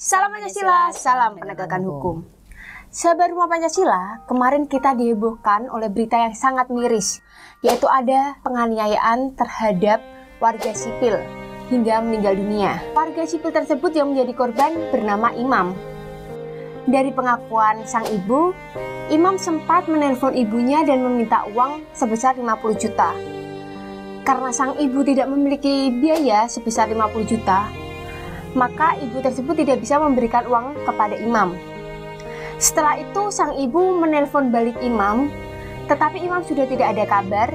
Salam Pancasila, salam penegakan hukum. Sahabat rumah Pancasila, kemarin kita dihebohkan oleh berita yang sangat miris, yaitu ada penganiayaan terhadap warga sipil hingga meninggal dunia. Warga sipil tersebut yang menjadi korban bernama Imam. Dari pengakuan sang ibu, Imam sempat menelpon ibunya dan meminta uang sebesar 50 juta. Karena sang ibu tidak memiliki biaya sebesar 50 juta, maka ibu tersebut tidak bisa memberikan uang kepada imam. Setelah itu sang ibu menelpon balik imam, tetapi imam sudah tidak ada kabar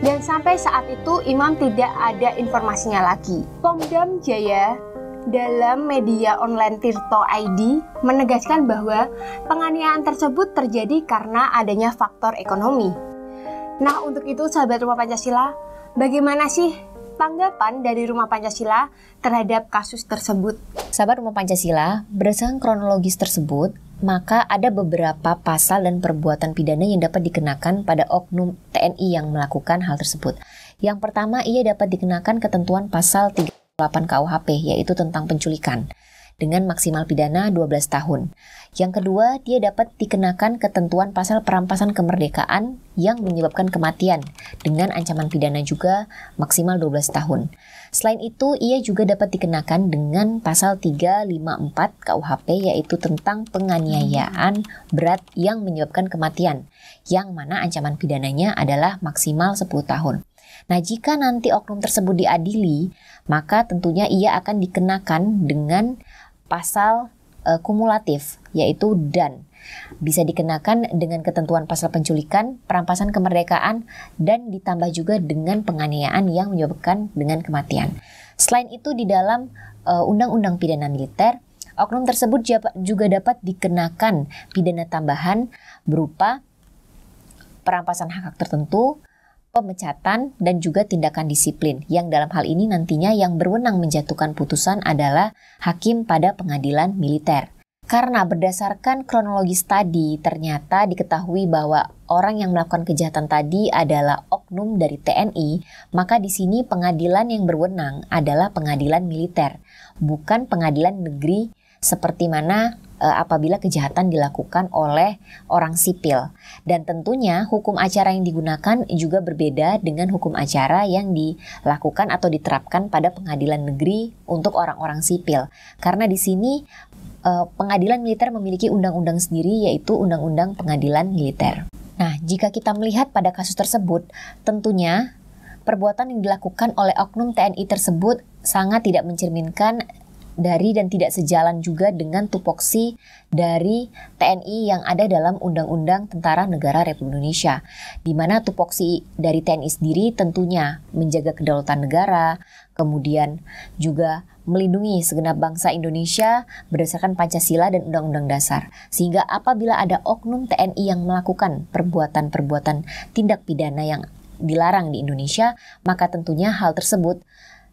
dan sampai saat itu imam tidak ada informasinya lagi. Pomdam Jaya dalam media online Tirto ID menegaskan bahwa penganiayaan tersebut terjadi karena adanya faktor ekonomi. Nah, untuk itu sahabat rumah Pancasila, bagaimana sih tanggapan dari Rumah Pancasila terhadap kasus tersebut. Sahabat Rumah Pancasila, berdasarkan kronologis tersebut, maka ada beberapa pasal dan perbuatan pidana yang dapat dikenakan pada oknum TNI yang melakukan hal tersebut. Yang pertama, ia dapat dikenakan ketentuan pasal 38 KUHP, yaitu tentang penculikan dengan maksimal pidana 12 tahun. Yang kedua, dia dapat dikenakan ketentuan pasal perampasan kemerdekaan yang menyebabkan kematian dengan ancaman pidana juga maksimal 12 tahun. Selain itu, ia juga dapat dikenakan dengan pasal 354 KUHP yaitu tentang penganiayaan berat yang menyebabkan kematian, yang mana ancaman pidananya adalah maksimal 10 tahun. Nah, jika nanti oknum tersebut diadili, maka tentunya ia akan dikenakan dengan pasal uh, kumulatif yaitu dan bisa dikenakan dengan ketentuan pasal penculikan, perampasan kemerdekaan, dan ditambah juga dengan penganiayaan yang menyebabkan dengan kematian. Selain itu, di dalam undang eh, Undang-Undang Pidana Militer, oknum tersebut juga dapat dikenakan pidana tambahan berupa perampasan hak hak tertentu, pemecatan, dan juga tindakan disiplin, yang dalam hal ini nantinya yang berwenang menjatuhkan putusan adalah hakim pada pengadilan militer. Karena berdasarkan kronologis tadi, ternyata diketahui bahwa orang yang melakukan kejahatan tadi adalah oknum dari TNI, maka di sini pengadilan yang berwenang adalah pengadilan militer, bukan pengadilan negeri seperti mana uh, apabila kejahatan dilakukan oleh orang sipil. Dan tentunya hukum acara yang digunakan juga berbeda dengan hukum acara yang dilakukan atau diterapkan pada pengadilan negeri untuk orang-orang sipil. Karena di sini uh, pengadilan militer memiliki undang-undang sendiri yaitu Undang-Undang Pengadilan Militer. Nah, jika kita melihat pada kasus tersebut, tentunya perbuatan yang dilakukan oleh oknum TNI tersebut sangat tidak mencerminkan dari dan tidak sejalan juga dengan tupoksi dari TNI yang ada dalam Undang-Undang Tentara Negara Republik Indonesia, di mana tupoksi dari TNI sendiri tentunya menjaga kedaulatan negara, kemudian juga melindungi segenap bangsa Indonesia berdasarkan Pancasila dan Undang-Undang Dasar. Sehingga apabila ada oknum TNI yang melakukan perbuatan-perbuatan tindak pidana yang dilarang di Indonesia, maka tentunya hal tersebut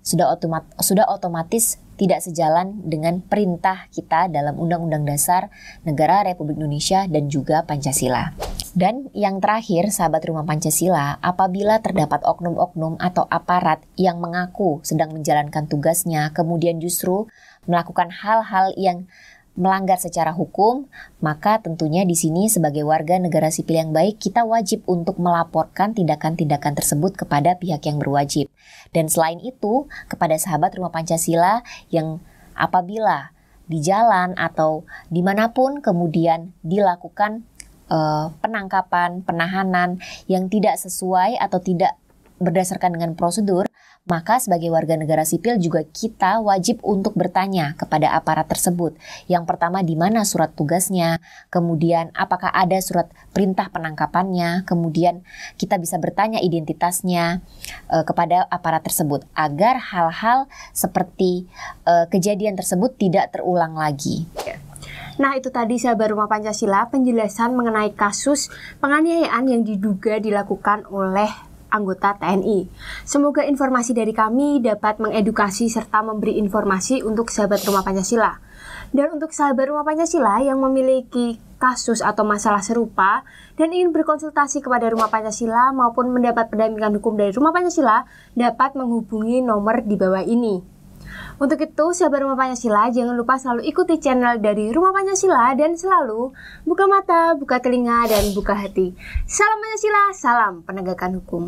sudah otomat sudah otomatis tidak sejalan dengan perintah kita dalam Undang-Undang Dasar Negara Republik Indonesia dan juga Pancasila. Dan yang terakhir, sahabat rumah Pancasila, apabila terdapat oknum-oknum atau aparat yang mengaku sedang menjalankan tugasnya, kemudian justru melakukan hal-hal yang melanggar secara hukum, maka tentunya di sini sebagai warga negara sipil yang baik kita wajib untuk melaporkan tindakan-tindakan tersebut kepada pihak yang berwajib. Dan selain itu, kepada sahabat Rumah Pancasila yang apabila di jalan atau dimanapun kemudian dilakukan uh, penangkapan, penahanan yang tidak sesuai atau tidak berdasarkan dengan prosedur, maka sebagai warga negara sipil juga kita wajib untuk bertanya kepada aparat tersebut. Yang pertama di mana surat tugasnya, kemudian apakah ada surat perintah penangkapannya, kemudian kita bisa bertanya identitasnya e, kepada aparat tersebut agar hal-hal seperti e, kejadian tersebut tidak terulang lagi. Ya. Nah itu tadi sahabat rumah Pancasila penjelasan mengenai kasus penganiayaan yang diduga dilakukan oleh anggota TNI. Semoga informasi dari kami dapat mengedukasi serta memberi informasi untuk sahabat rumah Pancasila. Dan untuk sahabat rumah Pancasila yang memiliki kasus atau masalah serupa dan ingin berkonsultasi kepada Rumah Pancasila maupun mendapat pendampingan hukum dari Rumah Pancasila dapat menghubungi nomor di bawah ini. Untuk itu, sahabat Rumah Pancasila, jangan lupa selalu ikuti channel dari Rumah Pancasila dan selalu buka mata, buka telinga, dan buka hati. Salam Pancasila, salam penegakan hukum.